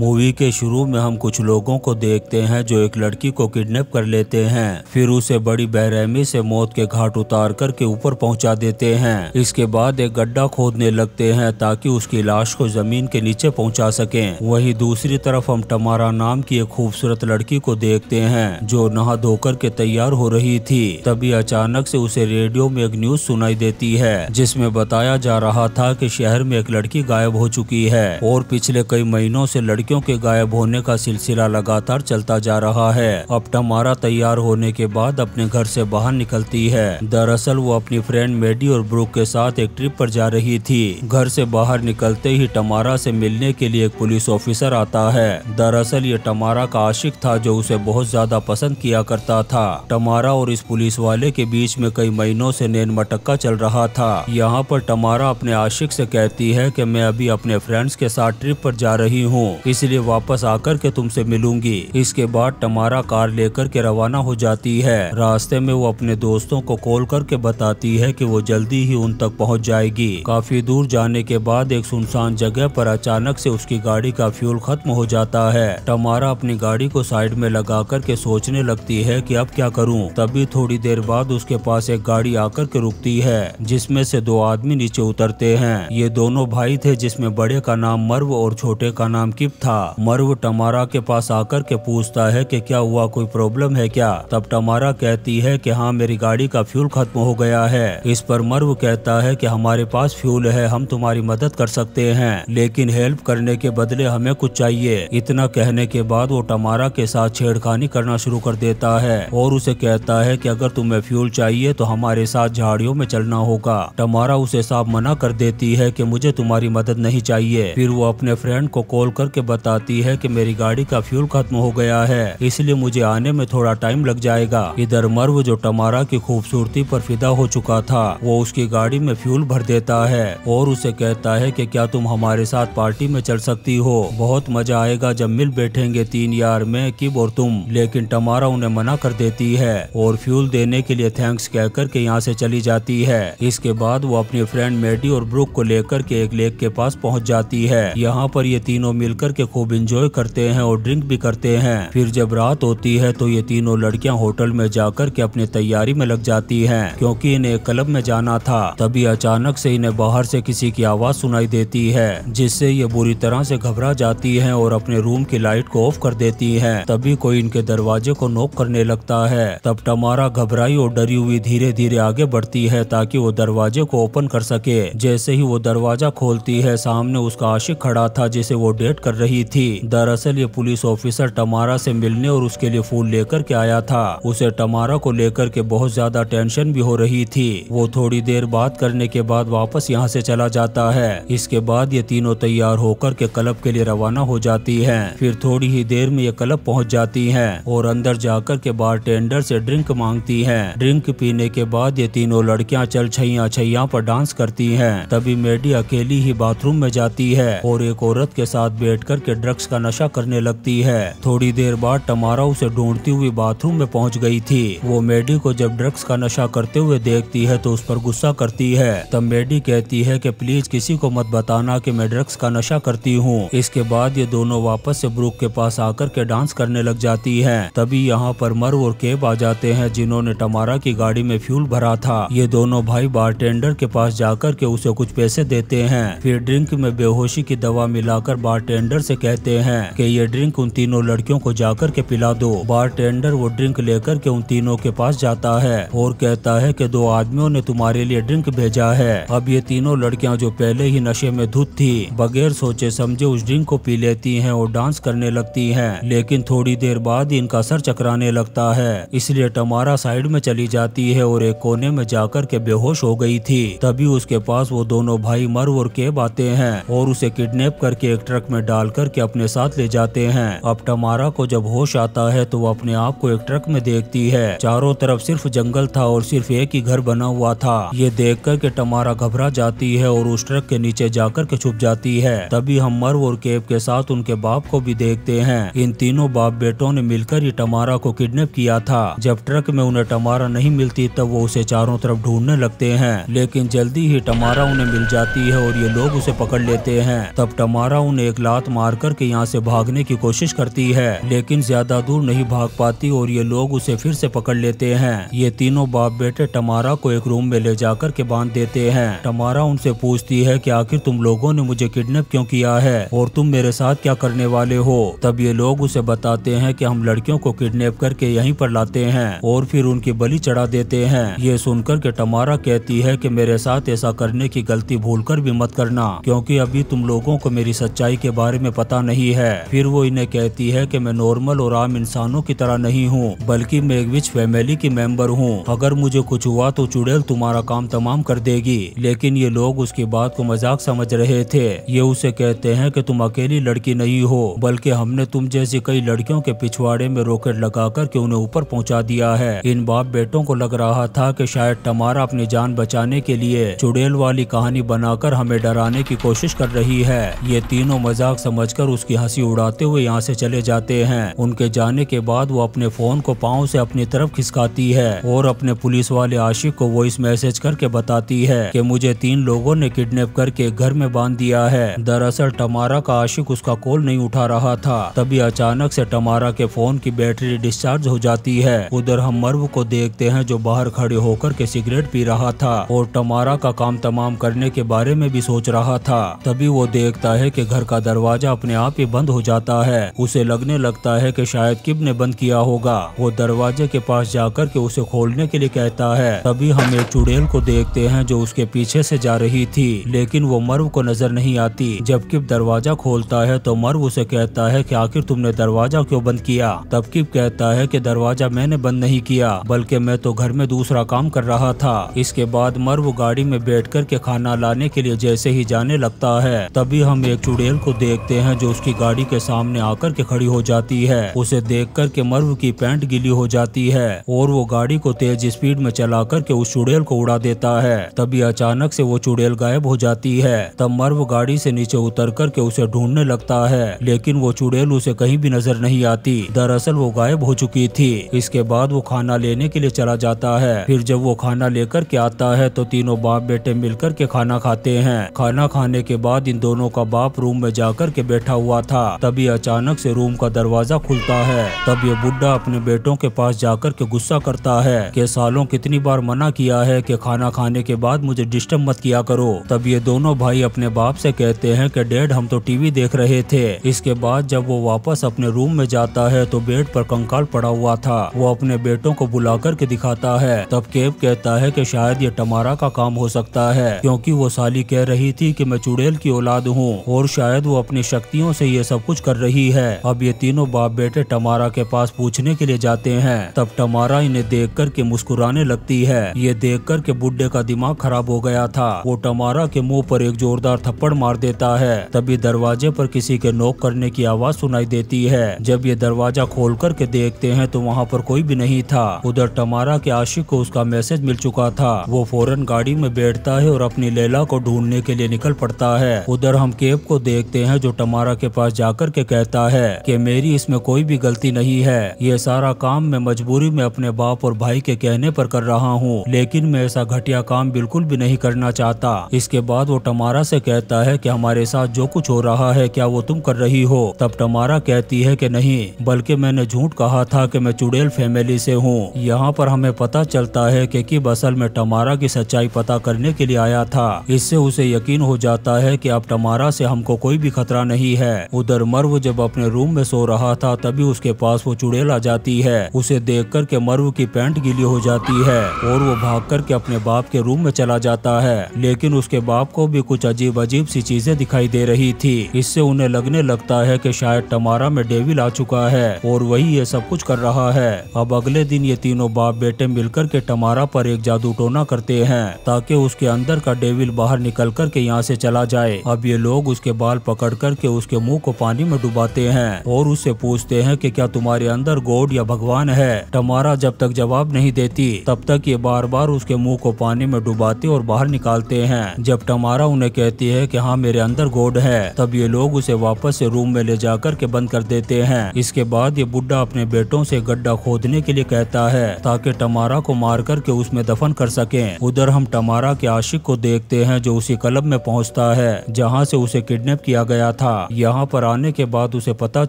movie के शुरू में हम कुछ लोगों को देखते हैं जो एक लड़की को किडनैप कर लेते हैं फिर उसे बड़ी बेरहमी से मौत के घाट उतार कर के ऊपर पहुंचा देते हैं इसके बाद एक गड्ढा खोदने लगते हैं ताकि उसकी लाश को जमीन के नीचे पहुंचा सकें वहीं दूसरी तरफ हम टमारा नाम की एक खूबसूरत लड़की को देखते हैं जो नहा धोकर के तैयार हो रही थी तभी अचानक से उसे रेडियो में एक न्यूज सुनाई देती है जिसमे बताया जा रहा था की शहर में एक लड़की गायब हो चुकी है और पिछले कई महीनों से लड़की लड़कियों के गायब होने का सिलसिला लगातार चलता जा रहा है अब टमारा तैयार होने के बाद अपने घर से बाहर निकलती है दरअसल वो अपनी फ्रेंड मेडी और ब्रुक के साथ एक ट्रिप पर जा रही थी घर से बाहर निकलते ही टमारा से मिलने के लिए एक पुलिस ऑफिसर आता है दरअसल ये टमारा का आशिक था जो उसे बहुत ज्यादा पसंद किया करता था टमारा और इस पुलिस वाले के बीच में कई महीनों से नैन मटक्का चल रहा था यहाँ पर टमारा अपने आशिक से कहती है कि मैं अभी अपने फ्रेंड्स के साथ ट्रिप पर जा रही हूँ इसलिए वापस आकर के तुमसे मिलूंगी इसके बाद टमारा कार लेकर के रवाना हो जाती है रास्ते में वो अपने दोस्तों को कॉल करके बताती है कि वो जल्दी ही उन तक पहुंच जाएगी काफी दूर जाने के बाद एक सुनसान जगह पर अचानक से उसकी गाड़ी का फ्यूल खत्म हो जाता है टमारा अपनी गाड़ी को साइड में लगा करके सोचने लगती है कि अब क्या करूं तभी थोड़ी देर बाद उसके पास एक गाड़ी आकर के रुकती है जिसमें से दो आदमी नीचे उतरते हैं ये दोनों भाई थे जिसमें बड़े का नाम मर्व और छोटे का नाम किप मौजूद था मर्व टमारा के पास आकर के पूछता है कि क्या हुआ कोई प्रॉब्लम है क्या तब टमारा कहती है कि हाँ मेरी गाड़ी का फ्यूल खत्म हो गया है इस पर मर्व कहता है कि हमारे पास फ्यूल है हम तुम्हारी मदद कर सकते हैं लेकिन हेल्प करने के बदले हमें कुछ चाहिए इतना कहने के बाद वो टमारा के साथ छेड़खानी करना शुरू कर देता है और उसे कहता है कि अगर तुम्हें फ्यूल चाहिए तो हमारे साथ झाड़ियों में चलना होगा टमारा उसे साफ मना कर देती है कि मुझे तुम्हारी मदद नहीं चाहिए फिर वो अपने फ्रेंड को कॉल करके बताती है कि मेरी गाड़ी का फ्यूल खत्म हो गया है इसलिए मुझे आने में थोड़ा टाइम लग जाएगा इधर मर्व जो टमारा की खूबसूरती पर फिदा हो चुका था वो उसकी गाड़ी में फ्यूल भर देता है और उसे कहता है कि क्या तुम हमारे साथ पार्टी में चल सकती हो बहुत मजा आएगा जब मिल बैठेंगे तीन यार में किब और तुम लेकिन टमारा उन्हें मना कर देती है और फ्यूल देने के लिए थैंक्स कहकर के यहाँ से चली जाती है इसके बाद वो अपनी फ्रेंड मेडी और ब्रुक को लेकर के एक लेक के पास पहुँच जाती है यहाँ पर ये तीनों मिलकर ठहर के खूब इंजॉय करते हैं और ड्रिंक भी करते हैं फिर जब रात होती है तो ये तीनों लड़कियां होटल में जाकर के अपनी तैयारी में लग जाती हैं क्योंकि इन्हें क्लब में जाना था तभी अचानक से इन्हें बाहर से किसी की आवाज सुनाई देती है जिससे ये बुरी तरह से घबरा जाती है और अपने रूम की लाइट को ऑफ कर देती है तभी कोई इनके दरवाजे को नोक करने लगता है तब टमारा घबराई और डरी हुई धीरे धीरे आगे बढ़ती है ताकि वो दरवाजे को ओपन कर सके जैसे ही वो दरवाजा खोलती है सामने उसका आशिक खड़ा था जिसे वो डेट कर रही थी दरअसल ये पुलिस ऑफिसर टमारा से मिलने और उसके लिए फूल लेकर के आया था उसे टमारा को लेकर के बहुत ज्यादा टेंशन भी हो रही थी वो थोड़ी देर बात करने के बाद वापस यहाँ से चला जाता है इसके बाद ये तीनों तैयार होकर के क्लब के लिए रवाना हो जाती है फिर थोड़ी ही देर में ये क्लब पहुँच जाती है और अंदर जाकर के बार टेंडर से ड्रिंक मांगती है ड्रिंक पीने के बाद ये तीनों लड़कियाँ चल छैया छैया पर डांस करती है तभी मेडी अकेली ही बाथरूम में जाती है और एक औरत के साथ बैठ करके ड्रग्स का नशा करने लगती है थोड़ी देर बाद टमारा उसे ढूंढती हुई बाथरूम में पहुंच गई थी वो मेडी को जब ड्रग्स का नशा करते हुए देखती है तो उस पर गुस्सा करती है तब मेडी कहती है कि प्लीज किसी को मत बताना कि मैं ड्रग्स का नशा करती हूँ इसके बाद ये दोनों वापस से ब्रुक के पास आकर के डांस करने लग जाती है तभी यहाँ पर मर और केब आ जाते हैं जिन्होंने टमारा की गाड़ी में फ्यूल भरा था ये दोनों भाई बारटेंडर के पास जाकर के उसे कुछ पैसे देते हैं फिर ड्रिंक में बेहोशी की दवा मिलाकर बारटेंडर से कहते हैं कि ये ड्रिंक उन तीनों लड़कियों को जाकर के पिला दो बारटेंडर वो ड्रिंक लेकर के उन तीनों के पास जाता है और कहता है कि दो आदमियों ने तुम्हारे लिए ड्रिंक भेजा है अब ये तीनों लड़कियां जो पहले ही नशे में धुत थी बगैर सोचे समझे उस ड्रिंक को पी लेती हैं और डांस करने लगती हैं लेकिन थोड़ी देर बाद इनका सर चकराने लगता है इसलिए टमारा साइड में चली जाती है और एक कोने में जाकर के बेहोश हो गई थी तभी उसके पास वो दोनों भाई मर और केब आते हैं और उसे किडनेप करके एक ट्रक में डाल करके अपने साथ ले जाते हैं अब टमारा को जब होश आता है तो वो अपने आप को एक ट्रक में देखती है चारों तरफ सिर्फ जंगल था और सिर्फ एक ही घर बना हुआ था ये देख कर के टमारा घबरा जाती है और उस ट्रक के नीचे जाकर के छुप जाती है तभी हम मर्व और केब के साथ उनके बाप को भी देखते हैं इन तीनों बाप बेटों ने मिलकर ही टमारा को किडनेप किया था जब ट्रक में उन्हें टमारा नहीं मिलती तब वो उसे चारों तरफ ढूंढने लगते हैं लेकिन जल्दी ही टमारा उन्हें मिल जाती है और ये लोग उसे पकड़ लेते हैं तब टमारा उन्हें एक लात मार मार करके के यहाँ से भागने की कोशिश करती है लेकिन ज्यादा दूर नहीं भाग पाती और ये लोग उसे फिर से पकड़ लेते हैं ये तीनों बाप बेटे टमारा को एक रूम में ले जाकर के बांध देते हैं टमारा उनसे पूछती है की आखिर तुम लोगों ने मुझे किडनेप क्यों किया है और तुम मेरे साथ क्या करने वाले हो तब ये लोग उसे बताते हैं की हम लड़कियों को किडनेप करके यही पर लाते हैं और फिर उनकी बलि चढ़ा देते हैं ये सुनकर के टमारा कहती है कि मेरे साथ ऐसा करने की गलती भूलकर भी मत करना क्योंकि अभी तुम लोगों को मेरी सच्चाई के बारे में पता नहीं है फिर वो इन्हें कहती है कि मैं नॉर्मल और आम इंसानों की तरह नहीं हूँ बल्कि मैं एक विच फैमिली की मेंबर हूँ अगर मुझे कुछ हुआ तो चुड़ैल तुम्हारा काम तमाम कर देगी लेकिन ये लोग उसकी बात को मजाक समझ रहे थे ये उसे कहते हैं कि तुम अकेली लड़की नहीं हो बल्कि हमने तुम जैसी कई लड़कियों के पिछवाड़े में रॉकेट लगाकर के उन्हें ऊपर पहुंचा दिया है इन बाप बेटों को लग रहा था कि शायद टमारा अपनी जान बचाने के लिए चुड़ैल वाली कहानी बनाकर हमें डराने की कोशिश कर रही है ये तीनों मजाक समझकर उसकी हंसी उड़ाते हुए यहाँ से चले जाते हैं उनके जाने के बाद वो अपने फोन को पाँव से अपनी तरफ खिसकाती है और अपने पुलिस वाले आशिक को वॉइस मैसेज करके बताती है की मुझे तीन लोगों ने किडनेप करके घर में बांध दिया है दरअसल टमारा का आशिक उसका कॉल नहीं उठा रहा था तभी अचानक से टमारा के फोन की बैटरी डिस्चार्ज हो जाती है उधर हम मर्व को देखते हैं जो बाहर खड़े होकर के सिगरेट पी रहा था और टमारा का काम तमाम करने के बारे में भी सोच रहा था तभी वो देखता है कि घर का दरवाजा दरवाजा अपने आप ही बंद हो जाता है उसे लगने लगता है कि शायद किब ने बंद किया होगा वो दरवाजे के पास जाकर के उसे खोलने के लिए कहता है तभी हम एक चुड़ैल को देखते हैं जो उसके पीछे से जा रही थी लेकिन वो मर्व को नजर नहीं आती जब किब दरवाजा खोलता है तो मर्व उसे कहता है की आखिर तुमने दरवाजा क्यों बंद किया तब किब कहता है की दरवाजा मैंने बंद नहीं किया बल्कि मैं तो घर में दूसरा काम कर रहा था इसके बाद मर्व गाड़ी में बैठ कर के खाना लाने के लिए जैसे ही जाने लगता है तभी हम एक चुड़ैल को देखते होते हैं जो उसकी गाड़ी के सामने आकर के खड़ी हो जाती है उसे देख कर के मर्व की पैंट गिली हो जाती है और वो गाड़ी को तेज स्पीड में चला करके उस चुड़ैल को उड़ा देता है तभी अचानक से वो चुड़ैल गायब हो जाती है तब मर्व गाड़ी से नीचे उतर करके उसे ढूंढने लगता है लेकिन वो चुड़ैल उसे कहीं भी नजर नहीं आती दरअसल वो गायब हो चुकी थी इसके बाद वो खाना लेने के लिए चला जाता है फिर जब वो खाना लेकर के आता है तो तीनों बाप बेटे मिलकर के खाना खाते हैं खाना खाने के बाद इन दोनों का बाप रूम में जाकर के के बैठा हुआ था तभी अचानक से रूम का दरवाजा खुलता है तब ये बुढ़ा अपने बेटों के पास जाकर के गुस्सा करता है के सालों कितनी बार मना किया है कि खाना खाने के बाद मुझे डिस्टर्ब मत किया करो तब ये दोनों भाई अपने बाप ऐसी कहते हैं की डेड हम तो टीवी देख रहे थे इसके बाद जब वो वापस अपने रूम में जाता है तो बेड पर कंकाल पड़ा हुआ था वो अपने बेटों को बुला करके दिखाता है तब केव कहता है कि शायद ये टमारा का काम हो सकता है क्योंकि वो साली कह रही थी कि मैं चुड़ैल की औलाद हूँ और शायद वो अपने शक्तियों से ये सब कुछ कर रही है अब ये तीनों बाप बेटे टमारा के पास पूछने के लिए जाते हैं तब टमारा इन्हें देख कर के मुस्कुराने लगती है ये देख कर के बुड्ढे का दिमाग खराब हो गया था वो टमारा के मुंह पर एक जोरदार थप्पड़ मार देता है तभी दरवाजे पर किसी के नोक करने की आवाज सुनाई देती है जब ये दरवाजा खोल कर के देखते हैं तो वहाँ पर कोई भी नहीं था उधर टमारा के आशिक को उसका मैसेज मिल चुका था वो फौरन गाड़ी में बैठता है और अपनी लेला को ढूंढने के लिए निकल पड़ता है उधर हम केब को देखते हैं जो टमारा के पास जाकर के कहता है कि मेरी इसमें कोई भी गलती नहीं है ये सारा काम मैं मजबूरी में अपने बाप और भाई के कहने पर कर रहा हूँ लेकिन मैं ऐसा घटिया काम बिल्कुल भी नहीं करना चाहता इसके बाद वो टमारा से कहता है कि हमारे साथ जो कुछ हो रहा है क्या वो तुम कर रही हो तब टमारा कहती है कि नहीं बल्कि मैंने झूठ कहा था कि मैं चुड़ैल फैमिली से हूँ यहाँ पर हमें पता चलता है कि किब असल में टमारा की सच्चाई पता करने के लिए आया था इससे उसे यकीन हो जाता है कि अब टमारा से हमको कोई भी खतरा नहीं है उधर मर्व जब अपने रूम में सो रहा था तभी उसके पास वो चुड़ैल आ जाती है उसे देख कर के मर्व की पैंट गीली हो जाती है और वो भाग कर के अपने बाप के रूम में चला जाता है लेकिन उसके बाप को भी कुछ अजीब अजीब सी चीजें दिखाई दे रही थी इससे उन्हें लगने लगता है की शायद टमारा में डेविल आ चुका है और वही ये सब कुछ कर रहा है अब अगले दिन ये तीनों बाप बेटे मिलकर के टमारा पर एक जादू टोना करते हैं ताकि उसके अंदर का डेविल बाहर निकल कर के यहाँ से चला जाए अब ये लोग उसके बाल पकड़ कर के उसके मुंह को पानी में डुबाते हैं और उससे पूछते हैं कि क्या तुम्हारे अंदर गोड या भगवान है टमारा जब तक जवाब नहीं देती तब तक ये बार बार उसके मुंह को पानी में डुबाते और बाहर निकालते हैं जब टमारा उन्हें कहती है कि हाँ मेरे अंदर गोड है तब ये लोग उसे वापस से रूम में ले जाकर के बंद कर देते हैं इसके बाद ये बुढ़ा अपने बेटों से गड्ढा खोदने के लिए कहता है ताकि टमारा को मार करके उसमें दफन कर सके उधर हम टमारा के आशिक को देखते हैं जो उसी क्लब में पहुँचता है जहाँ से उसे किडनेप किया गया था था यहाँ पर आने के बाद उसे पता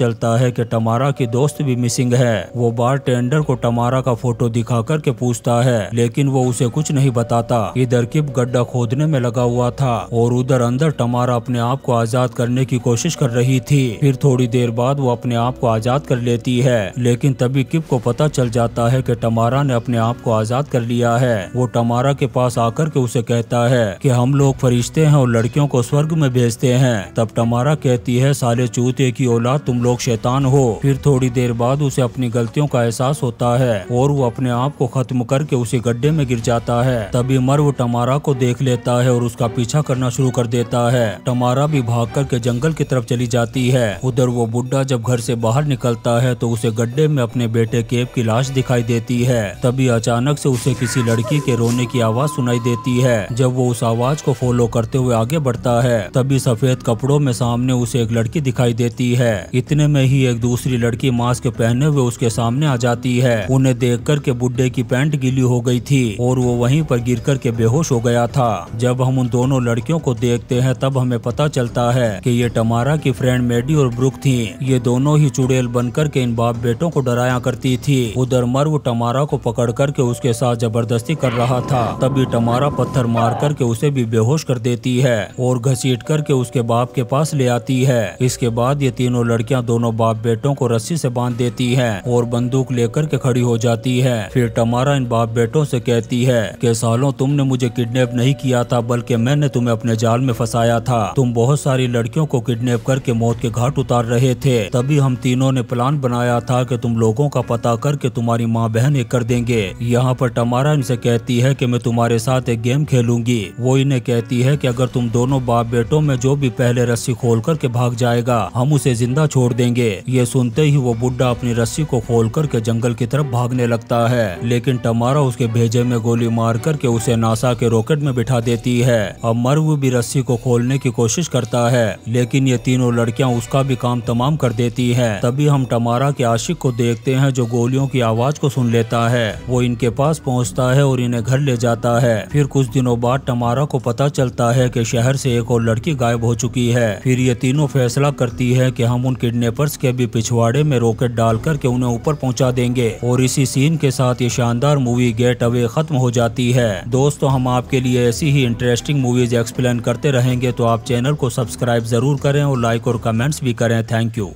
चलता है कि टमारा की दोस्त भी मिसिंग है वो बार टेंडर को टमारा का फोटो दिखा करके पूछता है लेकिन वो उसे कुछ नहीं बताता इधर किप गड्ढा खोदने में लगा हुआ था और उधर अंदर टमारा अपने आप को आजाद करने की कोशिश कर रही थी फिर थोड़ी देर बाद वो अपने आप को आजाद कर लेती है लेकिन तभी किप को पता चल जाता है की टमारा ने अपने आप को आजाद कर लिया है वो टमारा के पास आकर के उसे कहता है की हम लोग फरिश्ते हैं और लड़कियों को स्वर्ग में भेजते हैं तब टमारा कहती है साले चूते की औलाद तुम लोग शैतान हो फिर थोड़ी देर बाद उसे अपनी गलतियों का एहसास होता है और वो अपने आप को खत्म करके उसे गड्ढे में गिर जाता है तभी मर्व टमारा को देख लेता है और उसका पीछा करना शुरू कर देता है टमारा भी भाग करके जंगल की तरफ चली जाती है उधर वो बुढ़ा जब घर से बाहर निकलता है तो उसे गड्ढे में अपने बेटे केब की लाश दिखाई देती है तभी अचानक से उसे किसी लड़की के रोने की आवाज सुनाई देती है जब वो उस आवाज को फॉलो करते हुए आगे बढ़ता है तभी सफेद कपड़ों में सामने सामने उसे एक लड़की दिखाई देती है इतने में ही एक दूसरी लड़की मास्क पहने हुए उसके सामने आ जाती है उन्हें देख कर के बुड्ढे की पैंट गीली हो गई थी और वो वहीं पर गिर कर के बेहोश हो गया था जब हम उन दोनों लड़कियों को देखते हैं तब हमें पता चलता है कि ये टमारा की फ्रेंड मेडी और ब्रुक थी ये दोनों ही चुड़ैल बनकर के इन बाप बेटों को डराया करती थी उधर मर्व टमारा को पकड़ करके उसके साथ जबरदस्ती कर रहा था तभी टमारा पत्थर मार करके उसे भी बेहोश कर देती है और घसीट करके उसके बाप के पास ले आ जाती है इसके बाद ये तीनों लड़कियां दोनों बाप बेटों को रस्सी से बांध देती हैं और बंदूक लेकर के खड़ी हो जाती है फिर टमारा इन बाप बेटों से कहती है कि सालों तुमने मुझे किडनैप नहीं किया था बल्कि मैंने तुम्हें अपने जाल में फंसाया था तुम बहुत सारी लड़कियों को किडनैप करके मौत के घाट उतार रहे थे तभी हम तीनों ने प्लान बनाया था की तुम लोगों का पता करके तुम्हारी माँ बहन एक कर देंगे यहाँ पर टमारा इनसे कहती है की मैं तुम्हारे साथ एक गेम खेलूंगी वो इन्हें कहती है की अगर तुम दोनों बाप बेटों में जो भी पहले रस्सी खोल होकर के भाग जाएगा हम उसे जिंदा छोड़ देंगे ये सुनते ही वो बुढ़ा अपनी रस्सी को खोल करके जंगल की तरफ भागने लगता है लेकिन टमारा उसके भेजे में गोली मार करके उसे नासा के रॉकेट में बिठा देती है अब मरव भी रस्सी को खोलने की कोशिश करता है लेकिन ये तीनों लड़कियां उसका भी काम तमाम कर देती है तभी हम टमारा के आशिक को देखते हैं जो गोलियों की आवाज को सुन लेता है वो इनके पास पहुंचता है और इन्हें घर ले जाता है फिर कुछ दिनों बाद टमारा को पता चलता है कि शहर से एक और लड़की गायब हो चुकी है फिर ये तीनों फैसला करती है कि हम उन किडनैपर्स के भी पिछवाड़े में रॉकेट डाल करके उन्हें ऊपर पहुंचा देंगे और इसी सीन के साथ ये शानदार मूवी गेट अवे खत्म हो जाती है दोस्तों हम आपके लिए ऐसी ही इंटरेस्टिंग मूवीज एक्सप्लेन करते रहेंगे तो आप चैनल को सब्सक्राइब जरूर करें और लाइक और कमेंट्स भी करें थैंक यू